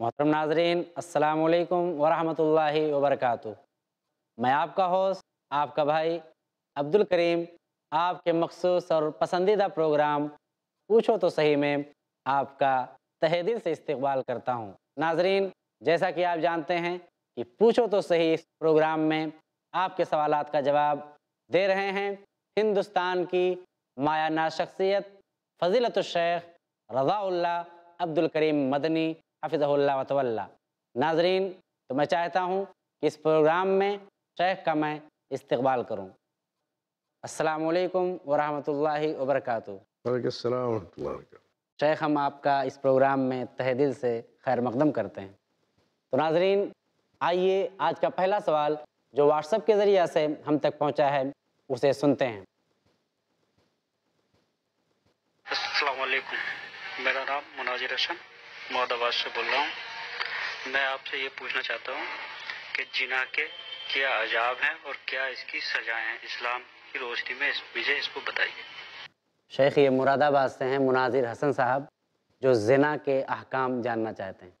मोहतरम नाजरीन असलकम वरहमल वरक मैं आपका होस्ट आपका भाई अब्दुल करीम आपके मखसूस और पसंदीदा प्रोग्राम पूछो तो सही में आपका तहे दिल से इस्तकबाल करता हूँ नाजरीन जैसा कि आप जानते हैं कि पूछो तो सही इस प्रोग्राम में आपके सवाल का जवाब दे रहे हैं हिंदुस्तान की माया ना शख्सियत फजीलत शेख रज़ाउल्ला अब्दुल करीम मदनी हफिज़ल्ला वतवल्ला नाजरीन तो मैं चाहता हूँ कि इस प्रोग्राम में शेख का मैं इस्तबाल करूँ असलकम वरहमल वबरक शेख हम आपका इस प्रोग्राम में तह दिल से खैर मकदम करते हैं तो नाजरीन आइए आज का पहला सवाल जो व्हाट्सएप के ज़रिए से हम तक पहुंचा है उसे सुनते हैं मेरा नाम मुनाजिर हसन मोहदाबाद से बोल रहा हूँ मैं आपसे ये पूछना चाहता हूँ कि जिना के क्या अजाब हैं और क्या इसकी सजाएं हैं इस्लाम की रोशनी में इस, मुझे इसको बताइए शेख ये मुरादाबाद से हैं मुनाजिर हसन साहब जो जिना के अहकाम जानना चाहते हैं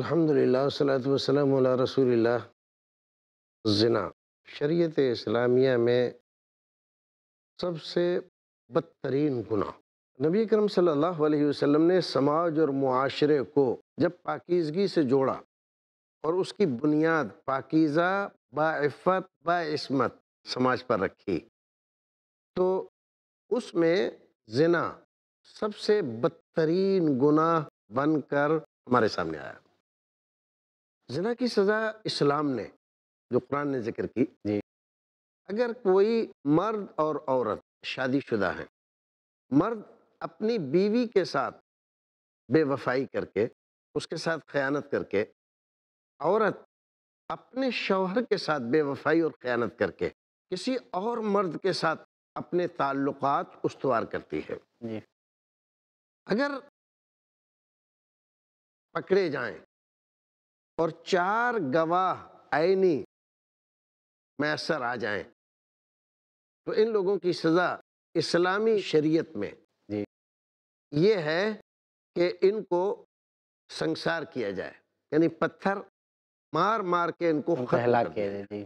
अलहमदिल्ला रसूल जना शरीत इस्लामिया में सबसे बदतरीन गुना नबी करम सल्लल्लाहु अलैहि वसल्लम ने समाज और माशरे को जब पाकिजगी से जोड़ा और उसकी बुनियाद पाकिज़ा बाफ़त बास्मत समाज पर रखी तो उसमें जना सबसे बदतरीन गुनाह बनकर हमारे सामने आया जना की सज़ा इस्लाम ने जो कुरान ने जिक्र की जी अगर कोई मर्द और औरत शादीशुदा है मर्द अपनी बीवी के साथ बेवफाई करके उसके साथ खयानत करके औरत अपने शौहर के साथ बेवफाई और खयानत करके किसी और मर्द के साथ अपने ताल्लुकात उस्तवार करती है जी। अगर पकड़े जाएं और चार गवाह आईनी मैसर आ जाएं तो इन लोगों की सज़ा इस्लामी शरीयत में ये है कि इनको संसार किया जाए यानी पत्थर मार मार के इनको फैला के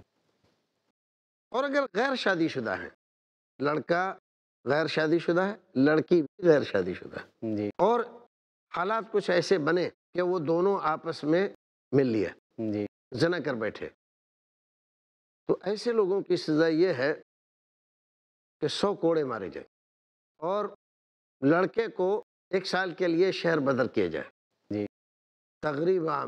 और अगर गैर शादीशुदा है लड़का गैर शादीशुदा है लड़की भी गैर शादीशुदा है जी। और हालात कुछ ऐसे बने कि वो दोनों आपस में मिल लिया जी जना कर बैठे तो ऐसे लोगों की सज़ा ये है कि सौ कोड़े मारे जाए और लड़के को एक साल के लिए शहर बदर किया जाए जी तकरीबा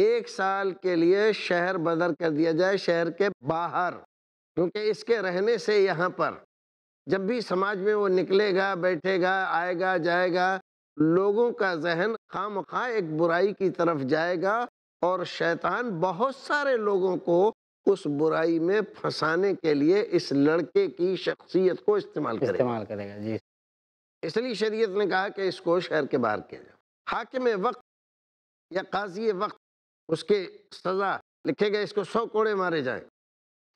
एक साल के लिए शहर बदर कर दिया जाए शहर के बाहर क्योंकि इसके रहने से यहाँ पर जब भी समाज में वो निकलेगा बैठेगा आएगा जाएगा लोगों का जहन खाम खा एक बुराई की तरफ जाएगा और शैतान बहुत सारे लोगों को उस बुराई में फंसाने के लिए इस लड़के की शख्सियत को इस्तेमाल करेगा इस्तेमाल करेगा जी इसलिए शरीयत ने कहा कि इसको शहर के बाहर किया जाए हाकिम वक्त या काजी वक्त उसके सज़ा लिखे गए इसको सौ कोड़े मारे जाएं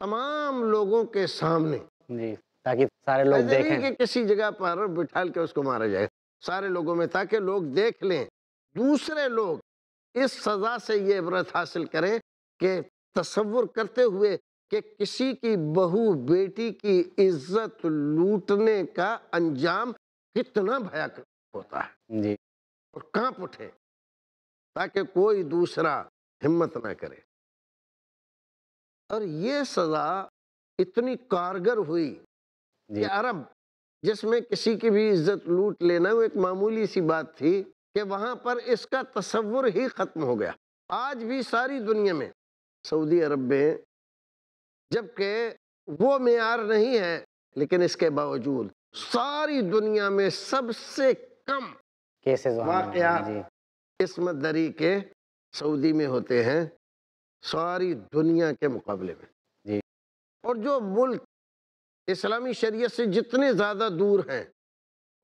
तमाम लोगों के सामने जी ताकि सारे लोग देखें कि किसी जगह पर बिठाल के उसको मारा जाए सारे लोगों में ताकि लोग देख लें दूसरे लोग इस सज़ा से ये इबरत हासिल करें कि तस्वुर करते हुए कि किसी की बहू बेटी की इज्जत लूटने का अंजाम कितना भयक होता है जी और कांप उठे ताकि कोई दूसरा हिम्मत ना करे और ये सजा इतनी कारगर हुई कि अरब जिसमें किसी की भी इज्जत लूट लेना वो एक मामूली सी बात थी कि वहां पर इसका तस्वुर ही खत्म हो गया आज भी सारी दुनिया में सऊदी अरब में जबकि वो मैार नहीं है लेकिन इसके बावजूद सारी दुनिया में सबसे कम केसेस वाकया दरी के सऊदी में होते हैं सारी दुनिया के मुकाबले में जी और जो मुल्क इस्लामी शरीयत से जितने ज़्यादा दूर हैं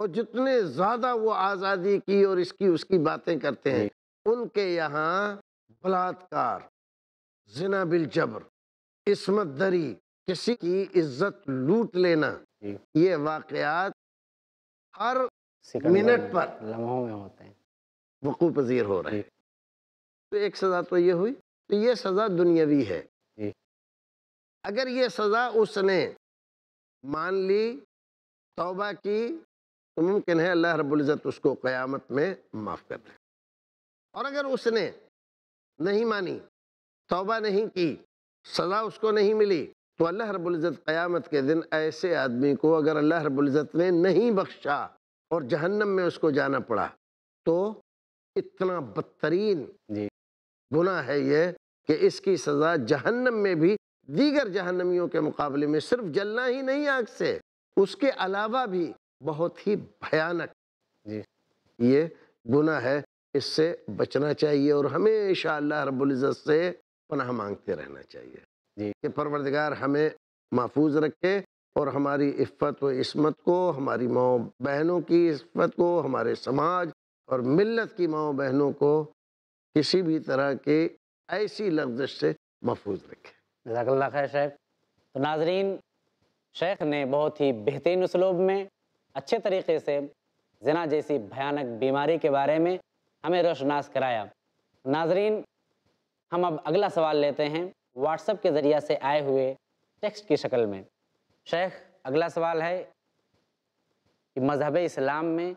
और जितने ज़्यादा वो आज़ादी की और इसकी उसकी बातें करते हैं उनके यहाँ बलात्कार जिनाबिल जबर इसमत दरी किसी की इज्जत लूट लेना ये वाकयात हर मिनट पर लम्हों में होते हैं वकू पजीर हो रहे तो एक सज़ा तो ये हुई तो ये सज़ा दुनियावी है अगर ये सज़ा उसने मान ली तोबा की तो मुमकिन है अल्लाह रबुल्ज़त उसको क़यामत में माफ़ कर दे और अगर उसने नहीं मानी तोबा नहीं की सज़ा उसको नहीं मिली तो अल्लाह रब्ज़त क़यामत के दिन ऐसे आदमी को अगर अल्लाह रब्ज़त ने नहीं बख्शा और जहन्नम में उसको जाना पड़ा तो इतना बदतरीन गुना है ये कि इसकी सज़ा जहन्नम में भी दीगर जहन्नमियों के मुकाबले में सिर्फ जलना ही नहीं आग से उसके अलावा भी बहुत ही भयानक जी ये गुना है इससे बचना चाहिए और हमेशा अल्लाह रब्ज़त से पनाह मांगते रहना चाहिए कि परवरदिगार हमें महफूज रखे और हमारी इफ़त व इसमत को हमारी माओ बहनों की इफ़्फ़त को हमारे समाज और मिलत की माओ बहनों को किसी भी तरह के ऐसी लफ्जश से महफूज रखें जजाकल्ला खैर शेख तो नाजरीन शेख ने बहुत ही बेहतरीन उसलूब में अच्छे तरीके से जना जैसी भयानक बीमारी के बारे में हमें रोशनास कराया नाजरीन हम अब अगला सवाल लेते हैं व्हाट्सएप के ज़रिए से आए हुए टेक्स्ट की शक्ल में शेख अगला सवाल है कि मजहब इस्लाम में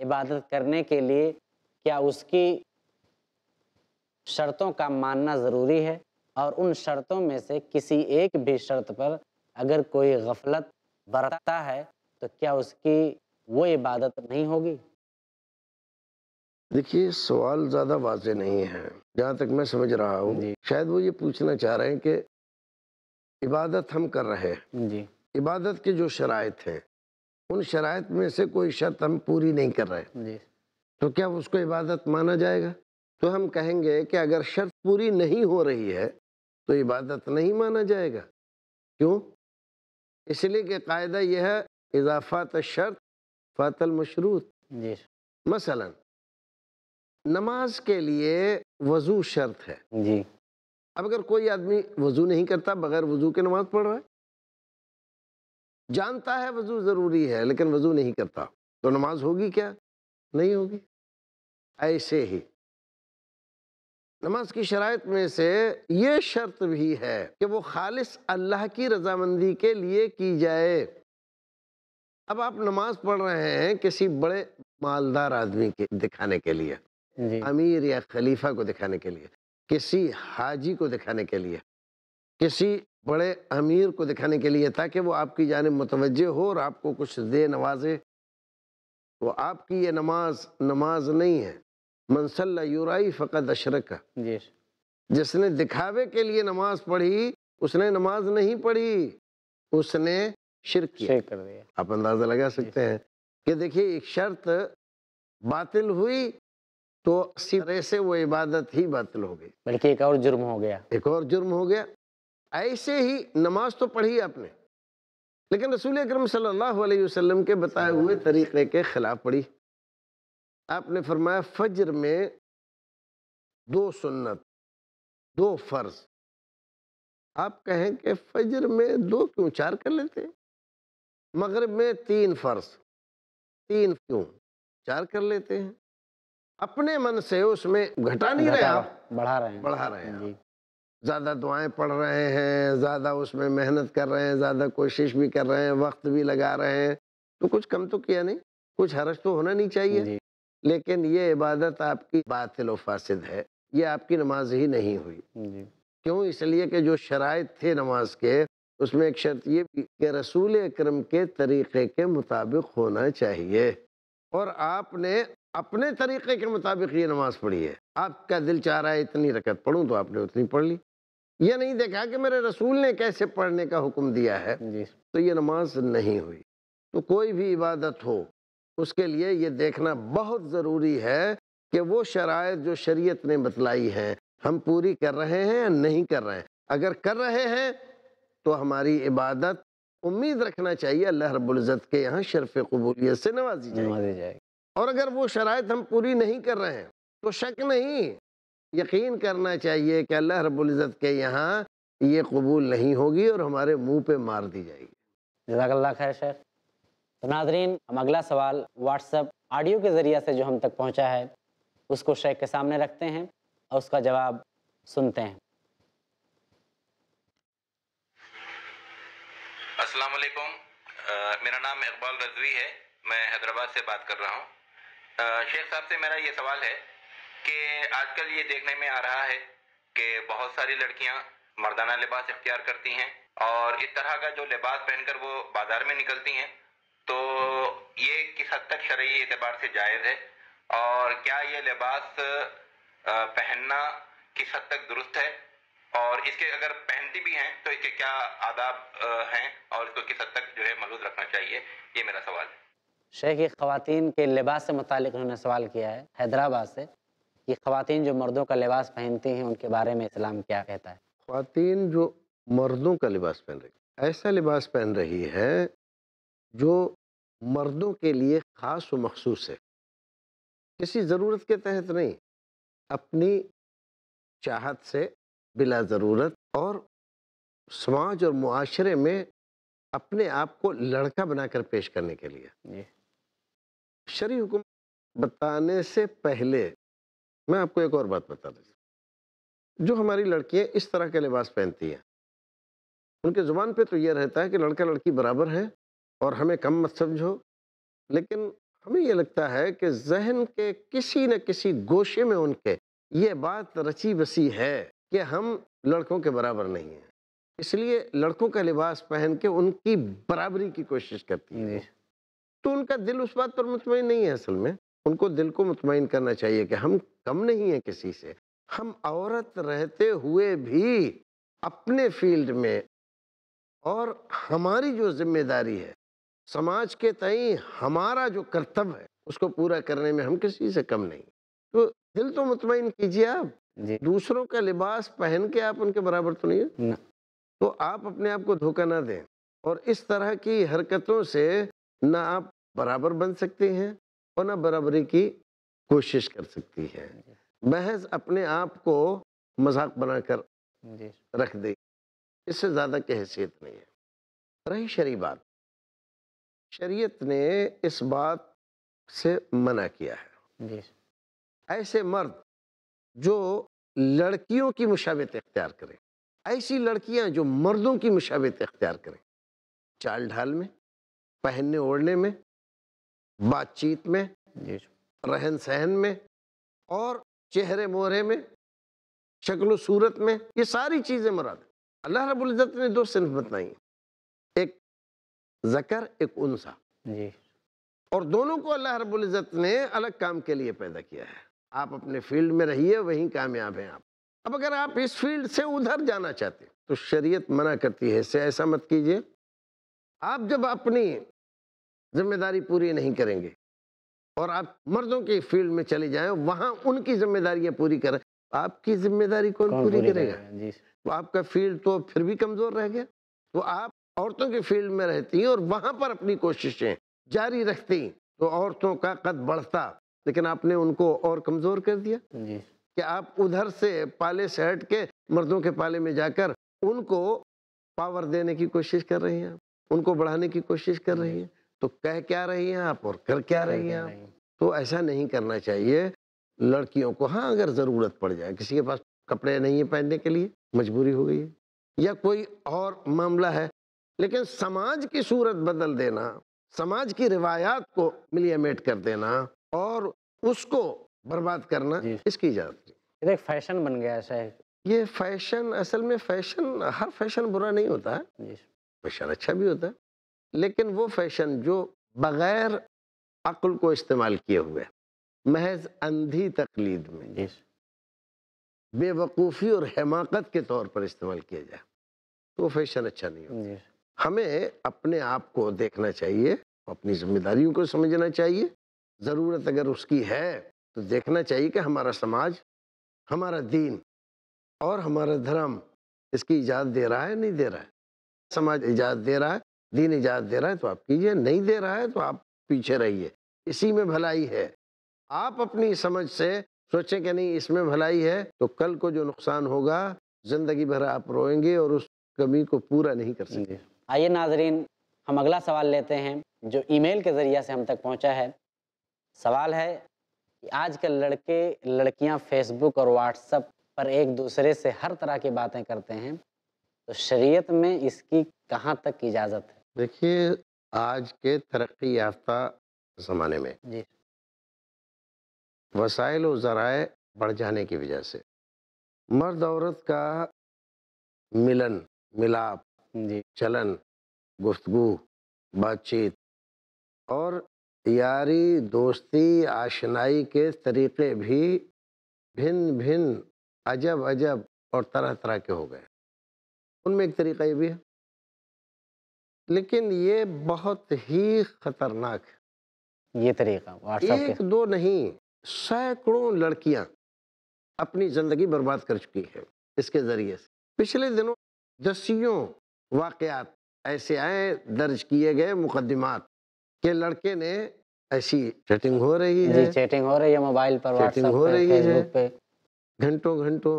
इबादत करने के लिए क्या उसकी शर्तों का मानना ज़रूरी है और उन शर्तों में से किसी एक भी शर्त पर अगर कोई गफलत बरतता है तो क्या उसकी वो इबादत नहीं होगी देखिए सवाल ज़्यादा वाज नहीं है जहाँ तक मैं समझ रहा हूँ शायद वो ये पूछना चाह रहे हैं कि इबादत हम कर रहे हैं जी इबादत के जो शरात हैं उन शरात में से कोई शर्त हम पूरी नहीं कर रहे जी तो क्या उसको इबादत माना जाएगा तो हम कहेंगे कि अगर शर्त पूरी नहीं हो रही है तो इबादत नहीं माना जाएगा क्यों इसलिए कि कायदा यह है इजाफात शर्त फातल मशरूत जी मसला नमाज के लिए वजू शर्त है जी अब अगर कोई आदमी वजू नहीं करता बगैर वजू के नमाज पढ़ रहा है जानता है वजू ज़रूरी है लेकिन वजू नहीं करता तो नमाज होगी क्या नहीं होगी ऐसे ही नमाज की शरात में से ये शर्त भी है कि वो खालिश अल्लाह की रजामंदी के लिए की जाए अब आप नमाज पढ़ रहे हैं किसी बड़े मालदार आदमी के दिखाने के लिए अमीर या खलीफा को दिखाने के लिए किसी हाजी को दिखाने के लिए किसी बड़े अमीर को दिखाने के लिए ताकि वो आपकी जानब मुतवजह हो और आपको कुछ दे नवाजे वो आपकी ये नमाज नमाज नहीं है मनसल्ला यूराई फ़कत अशरक जिसने दिखावे के लिए नमाज पढ़ी उसने नमाज नहीं पढ़ी उसने शिरक किया कर दिया आप अंदाज़ा लगा सकते हैं कि देखिए एक शर्त बातिल हुई तो सिर से वो इबादत ही बातल हो गई बल्कि एक और जुर्म हो गया एक और जुर्म हो गया ऐसे ही नमाज तो पढ़ी आपने लेकिन रसूल अक्रम सल्लल्लाहु अलैहि वसल्लम के बताए हुए तरीक़े के ख़िलाफ़ पढ़ी आपने फरमाया फजर में दो सुन्नत दो फ़र्ज आप कहें कि फजर में दो क्यों चार कर लेते हैं मगरब में तीन फ़र्ज तीन क्यों चार कर लेते हैं अपने मन से उसमें घटा नहीं रहे आप बढ़ा रहे हैं बढ़ा रहे हैं ज़्यादा दुआएं पढ़ रहे हैं ज़्यादा उसमें मेहनत कर रहे हैं ज़्यादा कोशिश भी कर रहे हैं वक्त भी लगा रहे हैं तो कुछ कम तो किया नहीं कुछ हरज तो होना नहीं चाहिए लेकिन ये इबादत आपकी बातिल फासिद है ये आपकी नमाज ही नहीं हुई क्यों इसलिए कि जो शराय थे नमाज के उसमें एक शर्त ये भी कि रसूल अक्रम के तरीक़े के मुताबिक होना चाहिए और आपने अपने तरीक़े के मुताबिक ये नमाज़ पढ़ी है आपका दिल चाह रहा है इतनी रकत पढ़ूँ तो आपने उतनी पढ़ ली ये नहीं देखा कि मेरे रसूल ने कैसे पढ़ने का हुक्म दिया है तो ये नमाज नहीं हुई तो कोई भी इबादत हो उसके लिए ये देखना बहुत ज़रूरी है कि वो शराय जो शरीयत ने बतलाई है हम पूरी कर रहे हैं या नहीं कर रहे हैं अगर कर रहे हैं तो हमारी इबादत उम्मीद रखना चाहिए अल्लाह रबुल्ज़त के यहाँ शरफ़ कबूलियत से नवाजी जाएगी और अगर वो शरात हम पूरी नहीं कर रहे हैं तो शक नहीं यकीन करना चाहिए कि अल्लाह रबुल्ज़त के यहाँ ये कबूल नहीं होगी और हमारे मुँह पे मार दी जाएगी जजाकल्ला खैर शेख तो नाजरीन हम अगला सवाल व्हाट्सअप ऑडियो के ज़रिए से जो हम तक पहुँचा है उसको शेख के सामने रखते हैं और उसका जवाब सुनते हैं असलकुम मेरा नाम इकबाल रजवी है मैं हैदराबाद से बात कर रहा हूँ शेख साहब से मेरा ये सवाल है कि आजकल ये देखने में आ रहा है कि बहुत सारी लड़कियां मर्दाना लिबास इख्तियार करती हैं और इस तरह का जो लिबास पहनकर वो बाजार में निकलती हैं तो ये किस हद तक शर्य एतबार से जायज़ है और क्या ये लिबास पहनना किस हद तक दुरुस्त है और इसके अगर पहनती भी हैं तो इसके क्या आदाब हैं और इसको किस हद तक जो है मलूज रखना चाहिए ये मेरा सवाल है शेख की ख़वान के लिबास से मुतक उन्होंने सवाल किया है हैदराबाद से कि खातन जो मर्दों का लिबास पहनती हैं उनके बारे में इस्लाम क्या कहता है खातन जो मर्दों का लिबास पहन रही ऐसा लिबास पहन रही है जो मर्दों के लिए ख़ास व मखसूस है किसी ज़रूरत के तहत नहीं अपनी चाहत से बिला ज़रूरत और समाज और माशरे में अपने आप को लड़का बनाकर पेश करने के लिए शरी हुक्म बताने से पहले मैं आपको एक और बात बता दूँ जो हमारी लड़कियाँ इस तरह के लिबास पहनती हैं उनके ज़ुबान पे तो ये रहता है कि लड़का लड़की बराबर है और हमें कम मत समझो लेकिन हमें यह लगता है कि जहन के किसी न किसी गोशे में उनके ये बात रची बसी है कि हम लड़कों के बराबर नहीं हैं इसलिए लड़कों का लिबास पहन के उनकी बराबरी की कोशिश करती है तो उनका दिल उस बात पर मुतमिन नहीं है असल में उनको दिल को मुतमिन करना चाहिए कि हम कम नहीं हैं किसी से हम औरत रहते हुए भी अपने फील्ड में और हमारी जो जिम्मेदारी है समाज के तई हमारा जो कर्तव्य है उसको पूरा करने में हम किसी से कम नहीं तो दिल तो मुतमिन कीजिए आप दूसरों का लिबास पहन के आप उनके बराबर तो नहीं है तो आप अपने आप को धोखा ना दें और इस तरह की हरकतों से ना आप बराबर बन सकते हैं और ना बराबरी की कोशिश कर सकती है महज अपने आप को मजाक बनाकर रख दे इससे ज़्यादा की हैसियत नहीं है रही शरी बात शरीयत ने इस बात से मना किया है ऐसे मर्द जो लड़कियों की मुशावत इख्तियार करें ऐसी लड़कियां जो मर्दों की मुशावत इख्तियार करें चाल ढाल में पहनने ओढ़ने में बातचीत में रहन सहन में और चेहरे मोहरे में शक्ल सूरत में ये सारी चीज़ें मुराद अल्लाह रबुल्ज़त ने दो सिर्फ बताई एक जकर एक उनसा जी और दोनों को अल्लाह रबुल्ज़त ने अलग काम के लिए पैदा किया है आप अपने फील्ड में रहिए वहीं कामयाब हैं आप अब अगर आप इस फील्ड से उधर जाना चाहते तो शरीयत मना करती है इससे ऐसा मत कीजिए आप जब अपनी जिम्मेदारी पूरी नहीं करेंगे और आप मर्दों के फील्ड में चले जाएं वहां उनकी जिम्मेदारियां पूरी करें आपकी जिम्मेदारी कौन, कौन पूरी, पूरी करेगा तो आपका फील्ड तो फिर भी कमजोर रह गया तो आप औरतों के फील्ड में रहती हैं और वहां पर अपनी कोशिशें जारी रखती तो औरतों का कद बढ़ता लेकिन आपने उनको और कमजोर कर दिया कि आप उधर से पाले से हट के मर्दों के पाले में जाकर उनको पावर देने की कोशिश कर रहे हैं उनको बढ़ाने की कोशिश कर रही है तो कह क्या रही हैं आप और कर क्या रही हैं आप तो ऐसा नहीं करना चाहिए लड़कियों को हाँ अगर ज़रूरत पड़ जाए किसी के पास कपड़े नहीं है पहनने के लिए मजबूरी हो गई है या कोई और मामला है लेकिन समाज की सूरत बदल देना समाज की रिवायात को मिलियमेट कर देना और उसको बर्बाद करना इसकी इजाज़त नहीं फैशन बन गया ऐसा है ये फैशन असल में फैशन हर फैशन बुरा नहीं होता है फैशन अच्छा भी होता है लेकिन वो फैशन जो बग़ैर अक्ल को इस्तेमाल किए हुए महज अंधी तकलीद में बेवकूफ़ी और हमाकत के तौर पर इस्तेमाल किया जाए तो वो फैशन अच्छा नहीं होता हमें अपने आप को देखना चाहिए अपनी जिम्मेदारियों को समझना चाहिए ज़रूरत अगर उसकी है तो देखना चाहिए कि हमारा समाज हमारा दीन और हमारा धर्म इसकी इजाज़त दे रहा है नहीं दे रहा है समाज इजाज़त दे रहा है दीन इजाज़त दे रहा है तो आप कीजिए नहीं दे रहा है तो आप पीछे रहिए इसी में भलाई है आप अपनी समझ से सोचें कि नहीं इसमें भलाई है तो कल को जो नुकसान होगा ज़िंदगी भर आप रोएंगे और उस कमी को पूरा नहीं कर सकेंगे आइए नाजरीन हम अगला सवाल लेते हैं जो ईमेल के ज़रिए से हम तक पहुंचा है सवाल है कि आजकल लड़के लड़कियां फेसबुक और व्हाट्सएप पर एक दूसरे से हर तरह की बातें करते हैं तो शरीयत में इसकी कहाँ तक इजाज़त है देखिए आज के तरक्की याफ्ता ज़माने में जी वसाइल और ज़राए बढ़ जाने की वजह से मर्द औरत का मिलन मिलाप जी चलन गुफ्तु बातचीत और यारी दोस्ती आशनाई के तरीक़े भी भिन्न भिन्न अजब अजब और तरह तरह के हो गए उनमें एक तरीका ये भी है लेकिन ये बहुत ही खतरनाक है ये तरीका एक दो नहीं सैकड़ों लड़कियां अपनी ज़िंदगी बर्बाद कर चुकी है इसके ज़रिए से पिछले दिनों दसियों वाकयात ऐसे आए दर्ज किए गए मुकदमात के लड़के ने ऐसी चैटिंग हो रही है चैटिंग हो रही है मोबाइल पर चैटिंग हो रही है घंटों घंटों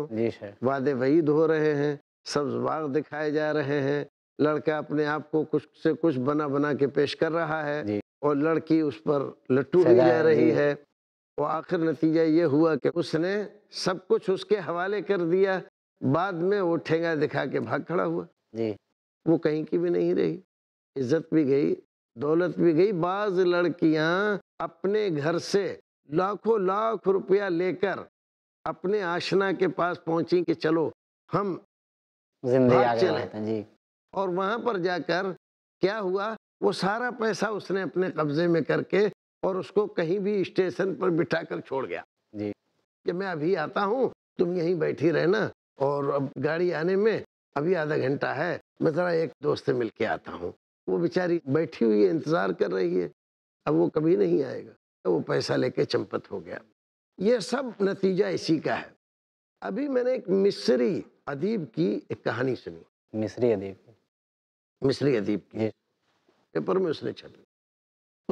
वादे वहीद हो रहे हैं सब्ज बाग दिखाए जा रहे हैं लड़का अपने आप को कुछ से कुछ बना बना के पेश कर रहा है और लड़की उस पर लट्टू ही जा रही है और आखिर नतीजा ये हुआ कि उसने सब कुछ उसके हवाले कर दिया बाद में वो ठेंगा दिखा के भाग खड़ा हुआ जी वो कहीं की भी नहीं रही इज्जत भी गई दौलत भी गई बाज लड़कियां अपने घर से लाखों लाख रुपया लेकर अपने आशना के पास पहुंची कि चलो हम जिंदगी आगे बढ़ाते जी और वहाँ पर जाकर क्या हुआ वो सारा पैसा उसने अपने कब्जे में करके और उसको कहीं भी स्टेशन पर बिठा कर छोड़ गया जी कि मैं अभी आता हूँ तुम यहीं बैठी रहना और अब गाड़ी आने में अभी आधा घंटा है मैं ज़रा एक दोस्त से मिल के आता हूँ वो बेचारी बैठी हुई है इंतज़ार कर रही है अब वो कभी नहीं आएगा तो वो पैसा लेके चंपत हो गया ये सब नतीजा इसी का है अभी मैंने एक मिस्री अदीब की एक कहानी सुनी मिस्री अदीब मिस्री अदीब की पेपर में उसने छपी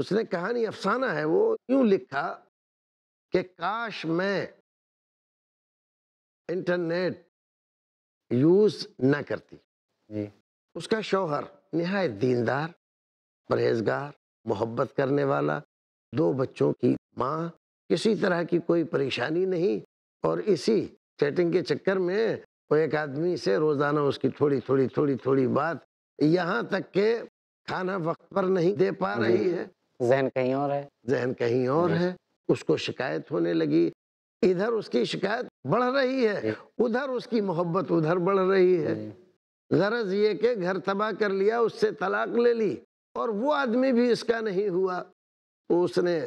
उसने कहानी अफसाना है वो यूं लिखा कि काश मैं इंटरनेट यूज ना करती जी उसका शौहर नहाय दीनदार परहेजगार मोहब्बत करने वाला दो बच्चों की माँ किसी तरह की कोई परेशानी नहीं और इसी चैटिंग के चक्कर में वो एक आदमी से रोज़ाना उसकी थोड़ी थोड़ी थोड़ी थोड़ी बात यहाँ तक के खाना वक्त पर नहीं दे पा रही है जहन कहीं और है जहन कहीं और है उसको शिकायत होने लगी इधर उसकी शिकायत बढ़ रही है उधर उसकी मोहब्बत उधर बढ़ रही है गरज ये कि घर तबाह कर लिया उससे तलाक ले ली और वो आदमी भी इसका नहीं हुआ तो उसने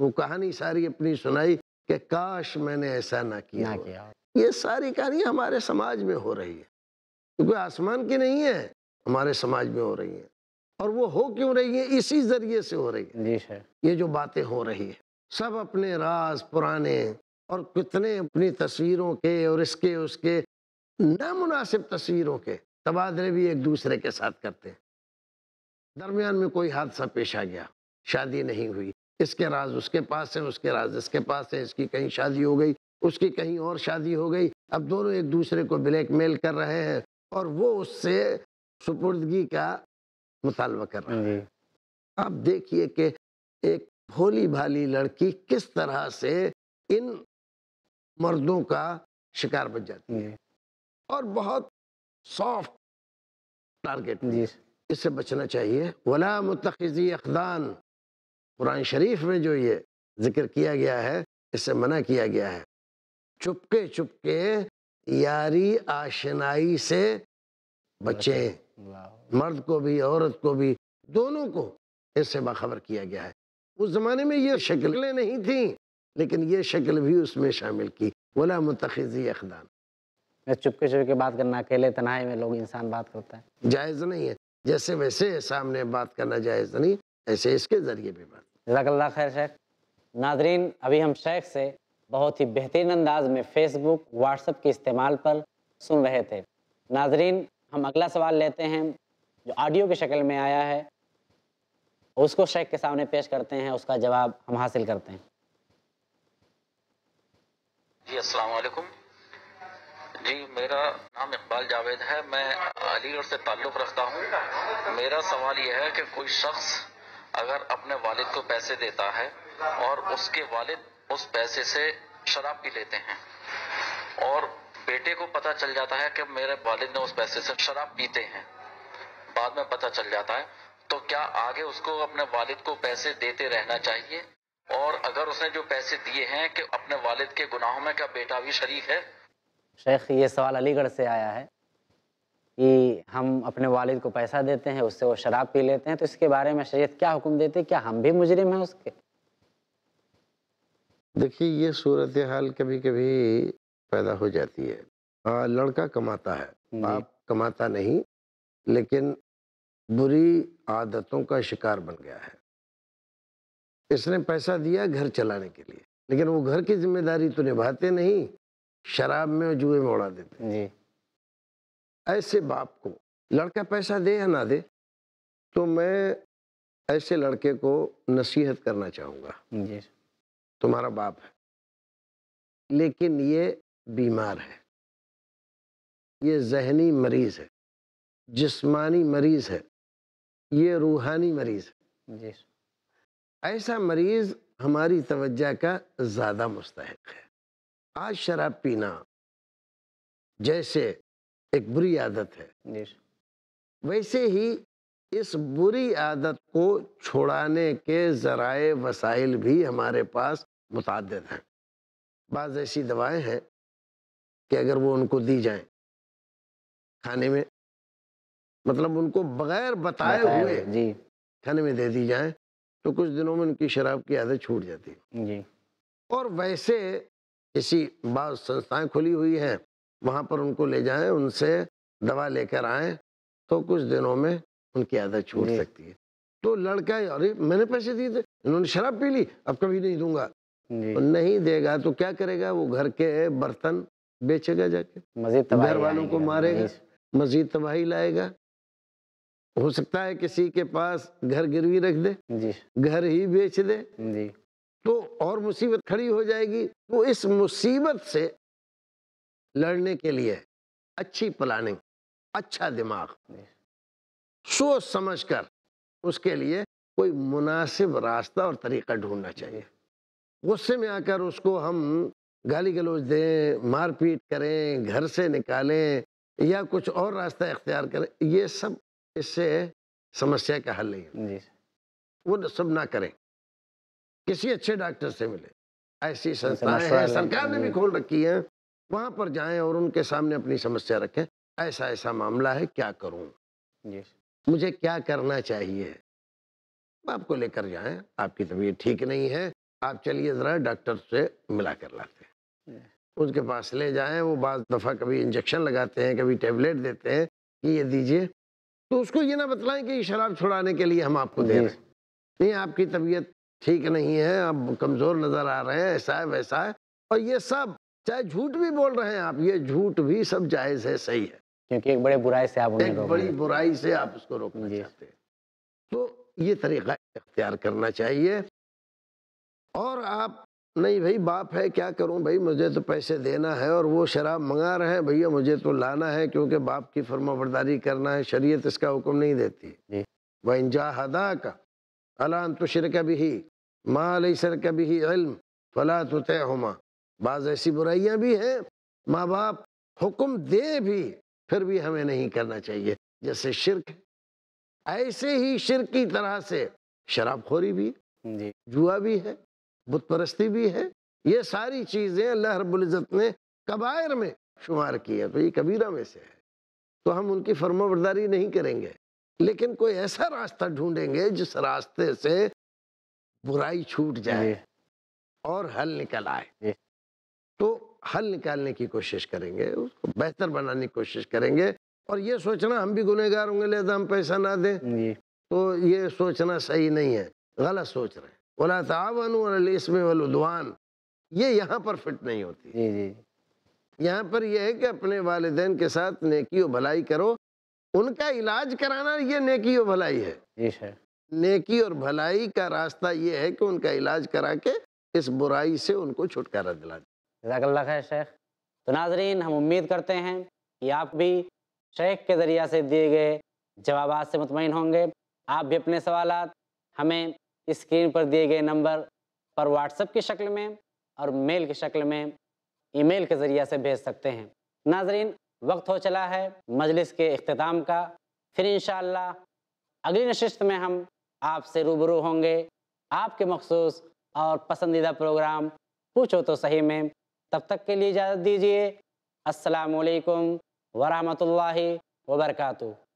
वो कहानी सारी अपनी सुनाई कि काश मैंने ऐसा ना किया ना किया ये सारी कहानी हमारे समाज में हो रही है क्योंकि आसमान की नहीं है हमारे समाज में हो रही है और वो हो क्यों रही है इसी जरिए से हो रही है जी सर ये जो बातें हो रही है सब अपने राज पुराने और कितने अपनी तस्वीरों के और इसके उसके नामनासिब तस्वीरों के तबादले भी एक दूसरे के साथ करते हैं दरमियान में कोई हादसा पेश आ गया शादी नहीं हुई इसके राज उसके पास है उसके राज इसके पास है इसकी कहीं शादी हो गई उसकी कहीं और शादी हो गई अब दोनों एक दूसरे को ब्लैकमेल कर रहे हैं और वो उससे सुपुर्दगी का मुतालबा कर रहे हैं आप देखिए कि एक भोली भाली लड़की किस तरह से इन मर्दों का शिकार बन जाती है और बहुत सॉफ्ट टारगेट इससे बचना चाहिए वला मुतजी अखदान कुरान शरीफ में जो ये जिक्र किया गया है इससे मना किया गया है चुपके चुपके यारी आशनाई से बचे मर्द को भी औरत को भी दोनों को इससे बाखबर किया गया है उस जमाने में ये शक्लें नहीं थी लेकिन ये शक्ल भी उसमें शामिल की बोला मुतखजी अखदान चुपके चुपके बात करना अकेले तनाई में लोग इंसान बात करता है जायज़ नहीं है जैसे वैसे सामने बात करना जायज़ नहीं ऐसे इसके ज़रिए भी बात खैर शेख नाजरीन अभी हम शेख से बहुत ही बेहतरीन अंदाज में फेसबुक व्हाट्सएप के इस्तेमाल पर सुन रहे थे नाजरीन हम अगला सवाल लेते हैं जो ऑडियो की शक्ल में आया है उसको शेख के सामने पेश करते हैं उसका जवाब हम हासिल करते हैं जी अस्सलाम वालेकुम जी मेरा नाम इकबाल जावेद है मैं अलीगढ़ से ताल्लुक़ रखता हूँ मेरा सवाल यह है कि कोई शख्स अगर अपने वालिद को पैसे देता है और उसके वालिद उस पैसे से शराब पी लेते हैं और बेटे को पता चल जाता है कि मेरे वालिद ने उस पैसे से शराब पीते हैं बाद में पता चल जाता है तो क्या आगे उसको अपने वालिद को पैसे देते रहना चाहिए और अगर उसने जो पैसे दिए हैं कि अपने वालिद के गुनाहों में क्या बेटा भी शरीक है शेख ये सवाल अलीगढ़ से आया है कि हम अपने वालिद को पैसा देते हैं उससे वो शराब पी लेते हैं तो इसके बारे में शरीयत क्या हुक्म देती है क्या हम भी मुजरिम हैं उसके देखिए ये सूरत हाल कभी कभी पैदा हो जाती है आ, लड़का कमाता है बाप कमाता नहीं लेकिन बुरी आदतों का शिकार बन गया है इसने पैसा दिया घर चलाने के लिए लेकिन वो घर की जिम्मेदारी तो निभाते नहीं शराब में और जुए में उड़ा देते ऐसे बाप को लड़का पैसा दे या ना दे तो मैं ऐसे लड़के को नसीहत करना चाहूँगा तुम्हारा बाप है लेकिन ये बीमार है ये जहनी मरीज है जिस्मानी मरीज है ये रूहानी मरीज है ऐसा मरीज हमारी तवज्जो का ज़्यादा मुस्तक है आज शराब पीना जैसे एक बुरी आदत है वैसे ही इस बुरी आदत को छुड़ाने के ज़राए वसाइल भी हमारे पास मुतद हैं बाज़ ऐसी दवाएं हैं कि अगर वो उनको दी जाए खाने में मतलब उनको बगैर बताए हुए जी खाने में दे दी जाए तो कुछ दिनों में उनकी शराब की आदत छूट जाती है जी और वैसे किसी बाज संस्थाएं खुली हुई हैं वहाँ पर उनको ले जाएं उनसे दवा लेकर आए तो कुछ दिनों में उनकी आदत छूट सकती है तो लड़का अरे मैंने पैसे दिए थे इन्होंने शराब पी ली अब कभी नहीं दूंगा तो नहीं देगा तो क्या करेगा वो घर के बर्तन बेचेगा जाके मजीद घर वालों को मारेगा मजीद तबाही लाएगा हो सकता है किसी के पास घर गिरवी रख दे घर ही बेच दे जी तो और मुसीबत खड़ी हो जाएगी तो इस मुसीबत से लड़ने के लिए अच्छी प्लानिंग अच्छा दिमाग सोच समझ कर उसके लिए कोई मुनासिब रास्ता और तरीका ढूंढना चाहिए गुस्से में आकर उसको हम गाली गलौज दें मारपीट करें घर से निकालें या कुछ और रास्ता इख्तियार करें ये सब इससे समस्या का हल नहीं है वो सब ना करें किसी अच्छे डॉक्टर से मिले ऐसी संस्थाएं हैं सरकार ने भी खोल रखी है वहाँ पर जाएं और उनके सामने अपनी समस्या रखें ऐसा ऐसा मामला है क्या करूँ मुझे क्या करना चाहिए आपको लेकर जाएं आपकी तबीयत ठीक नहीं है आप चलिए ज़रा डॉक्टर से मिला कर लाते हैं उसके पास ले जाएं वो बाद दफ़ा कभी इंजेक्शन लगाते हैं कभी टेबलेट देते हैं कि ये दीजिए तो उसको ये ना बतलाएं कि शराब छुड़ाने के लिए हम आपको दे रहे हैं नहीं आपकी तबीयत ठीक नहीं है आप कमज़ोर नज़र आ रहे हैं ऐसा है वैसा है और ये सब चाहे झूठ भी बोल रहे हैं आप ये झूठ भी सब जायज़ है सही है क्योंकि एक बड़े बुराई से आप एक बड़ी बुराई से आप उसको रोकना चाहते हैं तो ये तरीका इख्तियार करना चाहिए और आप नहीं भाई बाप है क्या करूं भाई मुझे तो पैसे देना है और वो शराब मंगा रहे हैं भैया मुझे तो लाना है क्योंकि बाप की फर्माबरदारी करना है शरीयत इसका हुक्म नहीं देती वह इंजा हदा का अलान तो शिर कभी ही माँ सर कभी ही इल्म फला तो तय होमा बाज़ ऐसी बुराइयाँ भी हैं माँ बाप हुक्म दे भी फिर भी हमें नहीं करना चाहिए जैसे शिरक ऐसे ही शिरक की तरह से शराबखोरी भी जुआ भी है बुत परस्ती भी है ये सारी चीज़ें अल्लाह रबुल्ज़त ने कबायर में शुमार की है तो ये कबीरा में से है तो हम उनकी फर्माबरदारी नहीं करेंगे लेकिन कोई ऐसा रास्ता ढूंढेंगे जिस रास्ते से बुराई छूट जाए और हल निकल आए तो हल निकालने की कोशिश करेंगे उसको बेहतर बनाने की कोशिश करेंगे और ये सोचना हम भी गुनहगार होंगे लिहाजा हम पैसा ना दें तो ये सोचना सही नहीं है गलत सोच रहे हैं वाला तावन वलस्म वलुदवान ये यहाँ पर फिट नहीं होती जी जी यहाँ पर यह है कि अपने वालदेन के साथ नेकी और भलाई करो उनका इलाज कराना ये नेकी और भलाई है जी सर नेकी और भलाई का रास्ता ये है कि उनका इलाज करा के इस बुराई से उनको छुटकारा दिला जजाकल्ला खैर शेख तो नाजरीन हम उम्मीद करते हैं कि आप भी शेख के ज़रिया से दिए गए जवाब से मुतमिन होंगे आप भी अपने सवाल हमें स्क्रीन पर दिए गए नंबर पर व्हाट्सएप की शक्ल में और मेल की शक्ल में ईमेल के ज़रिए से भेज सकते हैं नाजरीन वक्त हो चला है मजलिस के अख्ताम का फिर इन अगली नशस्त में हम आपसे रूबरू होंगे आपके मखसूस और पसंदीदा प्रोग्राम पूछो तो सही में तब तक के लिए इजाज़त दीजिए असलकम वरहमल वर्का